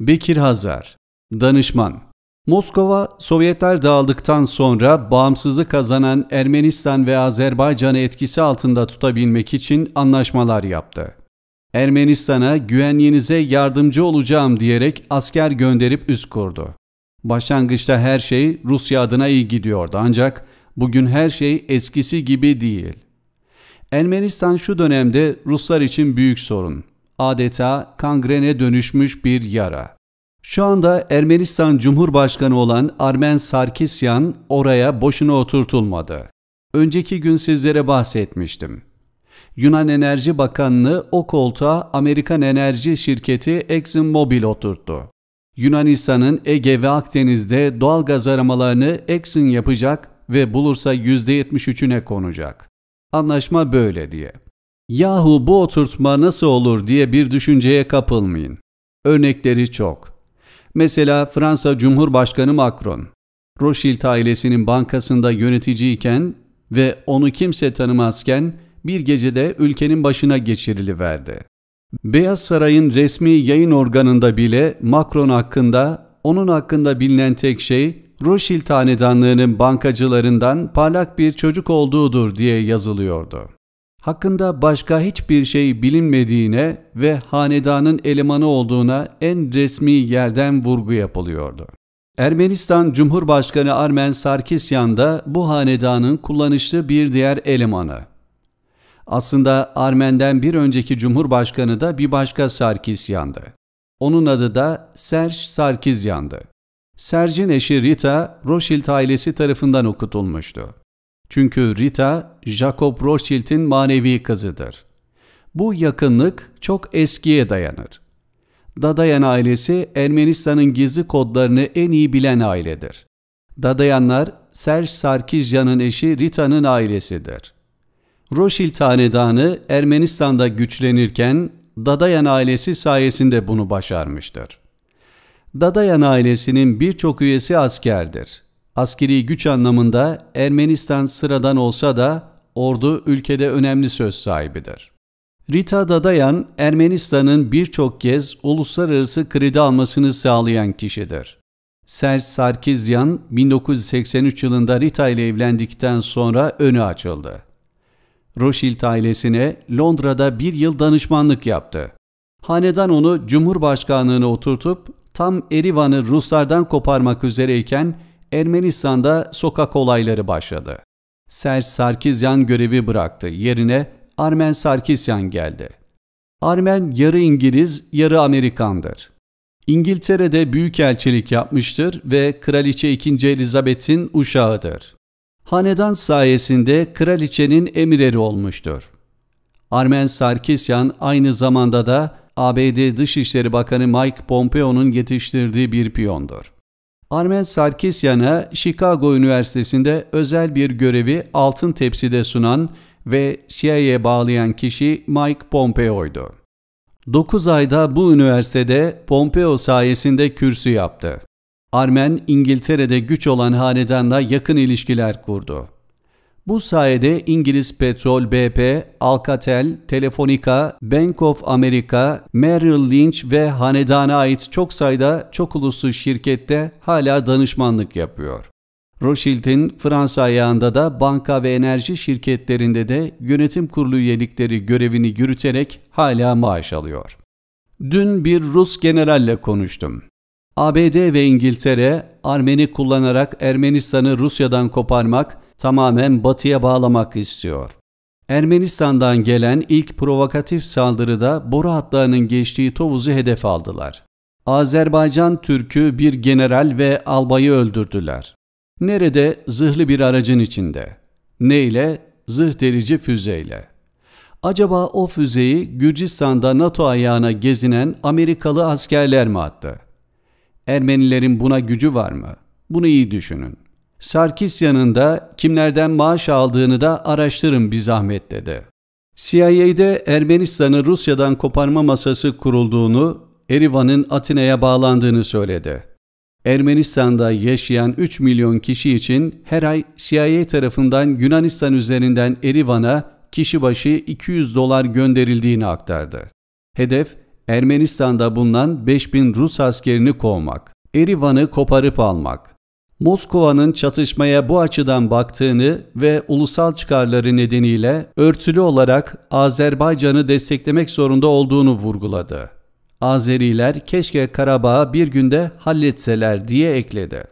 Bekir Hazar, danışman. Moskova, Sovyetler dağıldıktan sonra bağımsızlık kazanan Ermenistan ve Azerbaycan'ı etkisi altında tutabilmek için anlaşmalar yaptı. Ermenistan'a güvenliğinize yardımcı olacağım diyerek asker gönderip üst kurdu. Başlangıçta her şey Rusya adına iyi gidiyordu ancak bugün her şey eskisi gibi değil. Ermenistan şu dönemde Ruslar için büyük sorun adeta kangrene dönüşmüş bir yara. Şu anda Ermenistan Cumhurbaşkanı olan Armen Sarkisyan oraya boşuna oturtulmadı. Önceki gün sizlere bahsetmiştim. Yunan Enerji Bakanlığı o koltuğa Amerikan enerji şirketi ExxonMobil oturttu. Yunanistan'ın Ege ve Akdeniz'de doğal gaz aramalarını Exxon yapacak ve bulursa %73'üne konacak. Anlaşma böyle diye yahu bu oturtma nasıl olur diye bir düşünceye kapılmayın. Örnekleri çok. Mesela Fransa Cumhurbaşkanı Macron, Rothschild ailesinin bankasında yöneticiyken ve onu kimse tanımazken bir gecede ülkenin başına geçiriliverdi. Beyaz Saray'ın resmi yayın organında bile Macron hakkında, onun hakkında bilinen tek şey Rothschild hanedanlığının bankacılarından parlak bir çocuk olduğudur diye yazılıyordu hakkında başka hiçbir şey bilinmediğine ve hanedanın elemanı olduğuna en resmi yerden vurgu yapılıyordu. Ermenistan Cumhurbaşkanı Armen Sarkisyan da bu hanedanın kullanışlı bir diğer elemanı. Aslında Armen'den bir önceki Cumhurbaşkanı da bir başka Sarkisyan'dı. Onun adı da Serj Sarkisyan'dı. Serj'in eşi Rita, Rothschild ailesi tarafından okutulmuştu. Çünkü Rita, Jacob Rothschild'in manevi kızıdır. Bu yakınlık çok eskiye dayanır. Dadayan ailesi Ermenistan'ın gizli kodlarını en iyi bilen ailedir. Dadayanlar Serj Sarkisyan'ın eşi Rita'nın ailesidir. Rothschild hanedanı Ermenistan'da güçlenirken Dadayan ailesi sayesinde bunu başarmıştır. Dadayan ailesinin birçok üyesi askerdir. Askeri güç anlamında Ermenistan sıradan olsa da ordu ülkede önemli söz sahibidir. Rita Dadayan, Ermenistan'ın birçok kez uluslararası kredi almasını sağlayan kişidir. Serj Sarkisyan, 1983 yılında Rita ile evlendikten sonra önü açıldı. Rothschild ailesine Londra'da bir yıl danışmanlık yaptı. Hanedan onu Cumhurbaşkanlığına oturtup tam Erivan'ı Ruslardan koparmak üzereyken Ermenistan'da sokak olayları başladı. Serj Sarkisyan görevi bıraktı. Yerine Armen Sarkisyan geldi. Armen yarı İngiliz, yarı Amerikandır. İngiltere'de büyükelçilik yapmıştır ve Kraliçe 2. Elizabeth'in uşağıdır. Hanedan sayesinde kraliçenin emireri olmuştur. Armen Sarkisyan aynı zamanda da ABD Dışişleri Bakanı Mike Pompeo'nun yetiştirdiği bir piyondur. Armen Sarkisyan'a Chicago Üniversitesi'nde özel bir görevi altın tepside sunan ve CIA'ye bağlayan kişi Mike Pompeo'ydu. 9 ayda bu üniversitede Pompeo sayesinde kürsü yaptı. Armen İngiltere'de güç olan hanedanla yakın ilişkiler kurdu. Bu sayede İngiliz Petrol, BP, Alcatel, Telefonica, Bank of America, Merrill Lynch ve Hanedan'a ait çok sayıda çok uluslu şirkette hala danışmanlık yapıyor. Rothschild'in Fransa ayağında da banka ve enerji şirketlerinde de yönetim kurulu üyelikleri görevini yürüterek hala maaş alıyor. Dün bir Rus generalle konuştum. ABD ve İngiltere, Armeni kullanarak Ermenistan'ı Rusya'dan koparmak tamamen batıya bağlamak istiyor. Ermenistan'dan gelen ilk provokatif saldırıda boru hatlarının geçtiği Tovuz'u hedef aldılar. Azerbaycan Türk'ü bir general ve albayı öldürdüler. Nerede? Zırhlı bir aracın içinde. Neyle? Zırh delici füzeyle. Acaba o füzeyi Gürcistan'da NATO ayağına gezinen Amerikalı askerler mi attı? Ermenilerin buna gücü var mı? Bunu iyi düşünün. Sarkis yanında kimlerden maaş aldığını da araştırın bir zahmet dedi. CIA'de Ermenistan'ı Rusya'dan koparma masası kurulduğunu, Erivan'ın Atina'ya bağlandığını söyledi. Ermenistan'da yaşayan 3 milyon kişi için her ay CIA tarafından Yunanistan üzerinden Erivan'a kişi başı 200 dolar gönderildiğini aktardı. Hedef Ermenistan'da bulunan 5000 Rus askerini kovmak, Erivan'ı koparıp almak. Moskova'nın çatışmaya bu açıdan baktığını ve ulusal çıkarları nedeniyle örtülü olarak Azerbaycan'ı desteklemek zorunda olduğunu vurguladı. Azeriler keşke Karabağ'ı bir günde halletseler diye ekledi.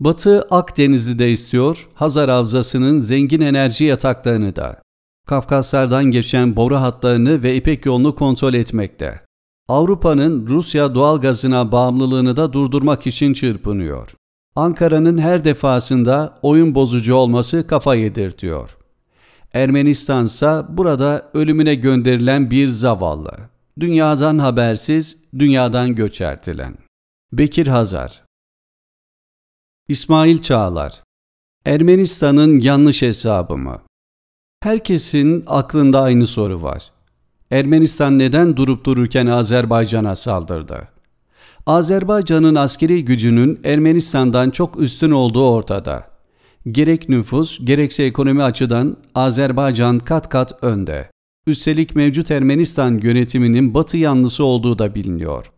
Batı Akdeniz'i de istiyor, Hazar Havzası'nın zengin enerji yataklarını da. Kafkaslardan geçen boru hatlarını ve ipek yolunu kontrol etmekte. Avrupa'nın Rusya doğal gazına bağımlılığını da durdurmak için çırpınıyor. Ankara'nın her defasında oyun bozucu olması kafa yedirtiyor. Ermenistan ise burada ölümüne gönderilen bir zavallı. Dünyadan habersiz, dünyadan göç ertilen. Bekir Hazar İsmail Çağlar Ermenistan'ın yanlış hesabı mı? Herkesin aklında aynı soru var. Ermenistan neden durup dururken Azerbaycan'a saldırdı? Azerbaycan'ın askeri gücünün Ermenistan'dan çok üstün olduğu ortada. Gerek nüfus gerekse ekonomi açıdan Azerbaycan kat kat önde. Üstelik mevcut Ermenistan yönetiminin batı yanlısı olduğu da biliniyor.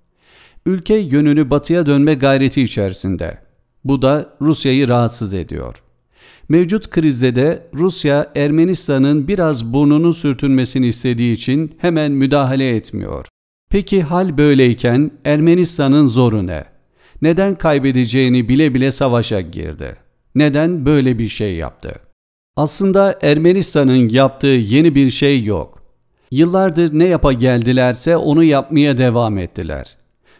Ülke yönünü batıya dönme gayreti içerisinde. Bu da Rusya'yı rahatsız ediyor. Mevcut krizde de Rusya Ermenistan'ın biraz burnunu sürtünmesini istediği için hemen müdahale etmiyor. Peki hal böyleyken Ermenistan'ın zoru ne? Neden kaybedeceğini bile bile savaşa girdi? Neden böyle bir şey yaptı? Aslında Ermenistan'ın yaptığı yeni bir şey yok. Yıllardır ne yapa geldilerse onu yapmaya devam ettiler.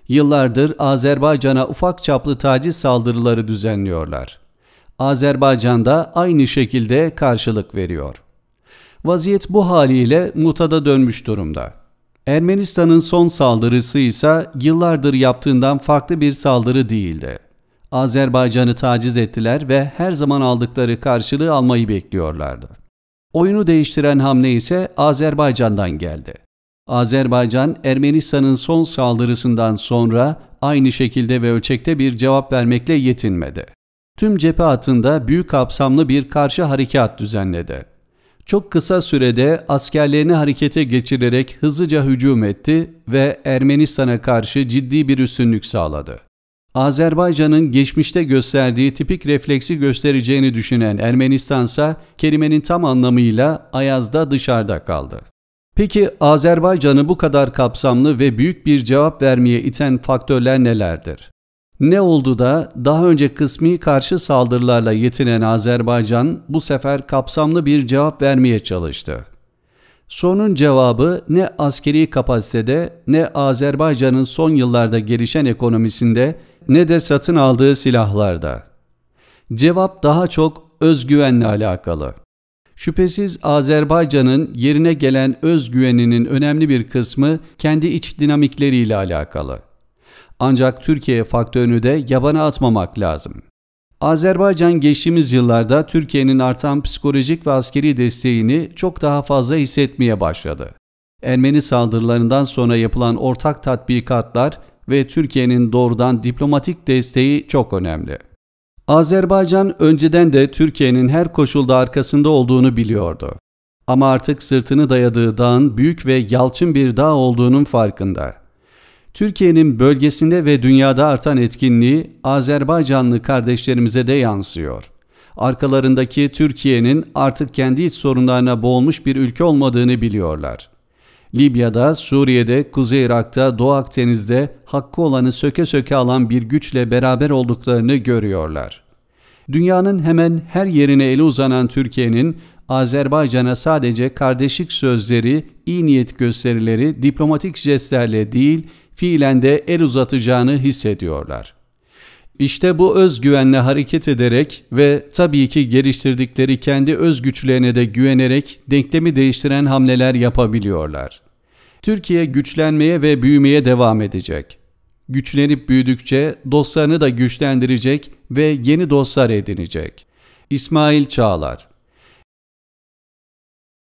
Yıllardır Azerbaycan'a ufak çaplı taciz saldırıları düzenliyorlar. Azerbaycan da aynı şekilde karşılık veriyor. Vaziyet bu haliyle mutada dönmüş durumda. Ermenistan'ın son saldırısı ise yıllardır yaptığından farklı bir saldırı değildi. Azerbaycan'ı taciz ettiler ve her zaman aldıkları karşılığı almayı bekliyorlardı. Oyunu değiştiren hamle ise Azerbaycan'dan geldi. Azerbaycan, Ermenistan'ın son saldırısından sonra aynı şekilde ve ölçekte bir cevap vermekle yetinmedi. Tüm cephe hattında büyük kapsamlı bir karşı harekat düzenledi çok kısa sürede askerlerini harekete geçirerek hızlıca hücum etti ve Ermenistan'a karşı ciddi bir üstünlük sağladı. Azerbaycan'ın geçmişte gösterdiği tipik refleksi göstereceğini düşünen Ermenistan ise kelimenin tam anlamıyla ayazda dışarıda kaldı. Peki Azerbaycan'ı bu kadar kapsamlı ve büyük bir cevap vermeye iten faktörler nelerdir? Ne oldu da daha önce kısmi karşı saldırılarla yetinen Azerbaycan bu sefer kapsamlı bir cevap vermeye çalıştı. Sorunun cevabı ne askeri kapasitede ne Azerbaycan'ın son yıllarda gelişen ekonomisinde ne de satın aldığı silahlarda. Cevap daha çok özgüvenle alakalı. Şüphesiz Azerbaycan'ın yerine gelen özgüveninin önemli bir kısmı kendi iç dinamikleriyle alakalı. Ancak Türkiye faktörünü de yabana atmamak lazım. Azerbaycan geçtiğimiz yıllarda Türkiye'nin artan psikolojik ve askeri desteğini çok daha fazla hissetmeye başladı. Ermeni saldırılarından sonra yapılan ortak tatbikatlar ve Türkiye'nin doğrudan diplomatik desteği çok önemli. Azerbaycan önceden de Türkiye'nin her koşulda arkasında olduğunu biliyordu. Ama artık sırtını dayadığı dağın büyük ve yalçın bir dağ olduğunun farkında. Türkiye'nin bölgesinde ve dünyada artan etkinliği Azerbaycanlı kardeşlerimize de yansıyor. Arkalarındaki Türkiye'nin artık kendi iç sorunlarına boğulmuş bir ülke olmadığını biliyorlar. Libya'da, Suriye'de, Kuzey Irak'ta, Doğu Akdeniz'de hakkı olanı söke söke alan bir güçle beraber olduklarını görüyorlar. Dünyanın hemen her yerine eli uzanan Türkiye'nin Azerbaycan'a sadece kardeşlik sözleri, iyi niyet gösterileri, diplomatik jestlerle değil, fiilen de el uzatacağını hissediyorlar. İşte bu özgüvenle hareket ederek ve tabii ki geliştirdikleri kendi öz güçlerine de güvenerek denklemi değiştiren hamleler yapabiliyorlar. Türkiye güçlenmeye ve büyümeye devam edecek. Güçlenip büyüdükçe dostlarını da güçlendirecek ve yeni dostlar edinecek. İsmail Çağlar